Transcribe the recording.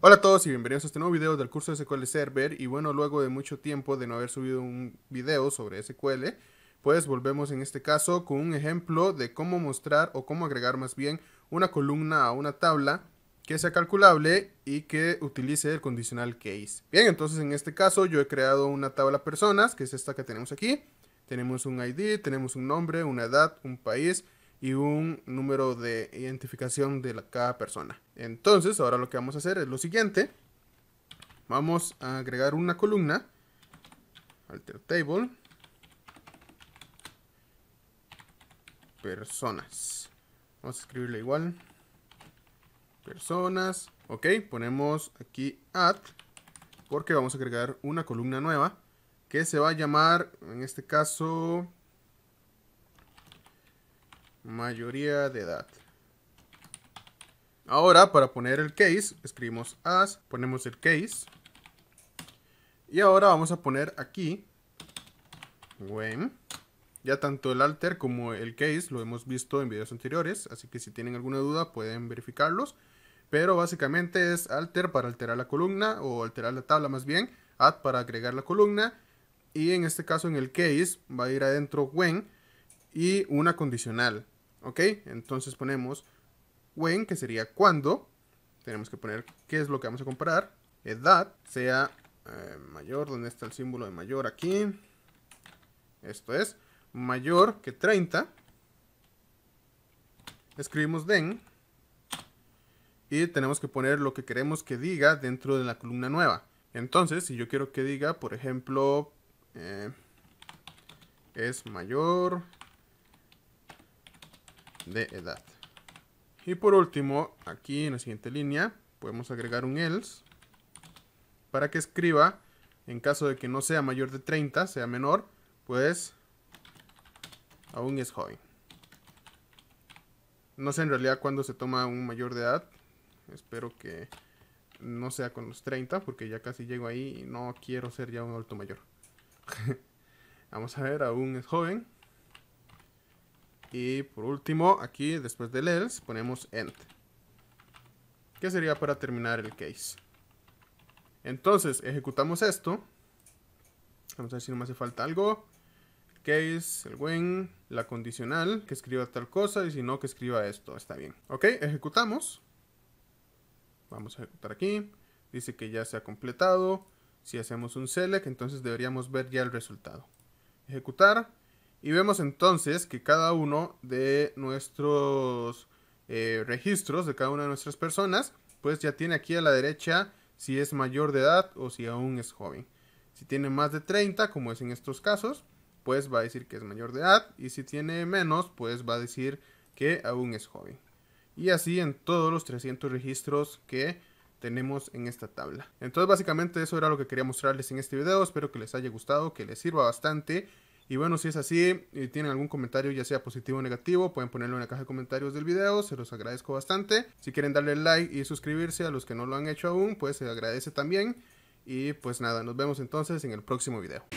Hola a todos y bienvenidos a este nuevo video del curso de SQL Server y bueno, luego de mucho tiempo de no haber subido un video sobre SQL, pues volvemos en este caso con un ejemplo de cómo mostrar o cómo agregar más bien una columna a una tabla que sea calculable y que utilice el condicional case. Bien, entonces en este caso yo he creado una tabla personas, que es esta que tenemos aquí. Tenemos un ID, tenemos un nombre, una edad, un país, y un número de identificación de la, cada persona. Entonces, ahora lo que vamos a hacer es lo siguiente. Vamos a agregar una columna, alter table, personas. Vamos a escribirle igual, personas, ok, ponemos aquí add, porque vamos a agregar una columna nueva que se va a llamar, en este caso, mayoría de edad. Ahora, para poner el case, escribimos as, ponemos el case. Y ahora vamos a poner aquí, when. Ya tanto el alter como el case lo hemos visto en videos anteriores, así que si tienen alguna duda pueden verificarlos. Pero básicamente es alter para alterar la columna o alterar la tabla más bien, add para agregar la columna. Y en este caso en el case va a ir adentro when y una condicional. ¿Ok? Entonces ponemos when, que sería cuando. Tenemos que poner qué es lo que vamos a comparar. Edad, sea eh, mayor, donde está el símbolo de mayor? Aquí. Esto es mayor que 30. Escribimos den. Y tenemos que poner lo que queremos que diga dentro de la columna nueva. Entonces, si yo quiero que diga, por ejemplo, eh, es mayor de edad. Y por último, aquí en la siguiente línea, podemos agregar un else para que escriba, en caso de que no sea mayor de 30, sea menor, pues aún es joven. No sé en realidad cuándo se toma un mayor de edad. Espero que no sea con los 30, porque ya casi llego ahí y no quiero ser ya un adulto mayor. Vamos a ver, aún es joven. Y por último, aquí después del else ponemos end. Que sería para terminar el case. Entonces, ejecutamos esto. Vamos a ver si no me hace falta algo. Case, el when, la condicional, que escriba tal cosa y si no, que escriba esto. Está bien. Ok, ejecutamos. Vamos a ejecutar aquí. Dice que ya se ha completado. Si hacemos un select, entonces deberíamos ver ya el resultado. Ejecutar. Y vemos entonces que cada uno de nuestros eh, registros, de cada una de nuestras personas, pues ya tiene aquí a la derecha si es mayor de edad o si aún es joven. Si tiene más de 30, como es en estos casos, pues va a decir que es mayor de edad. Y si tiene menos, pues va a decir que aún es joven. Y así en todos los 300 registros que tenemos en esta tabla. Entonces básicamente eso era lo que quería mostrarles en este video. Espero que les haya gustado, que les sirva bastante. Y bueno, si es así, y eh, tienen algún comentario, ya sea positivo o negativo, pueden ponerlo en la caja de comentarios del video, se los agradezco bastante. Si quieren darle like y suscribirse a los que no lo han hecho aún, pues se agradece también. Y pues nada, nos vemos entonces en el próximo video.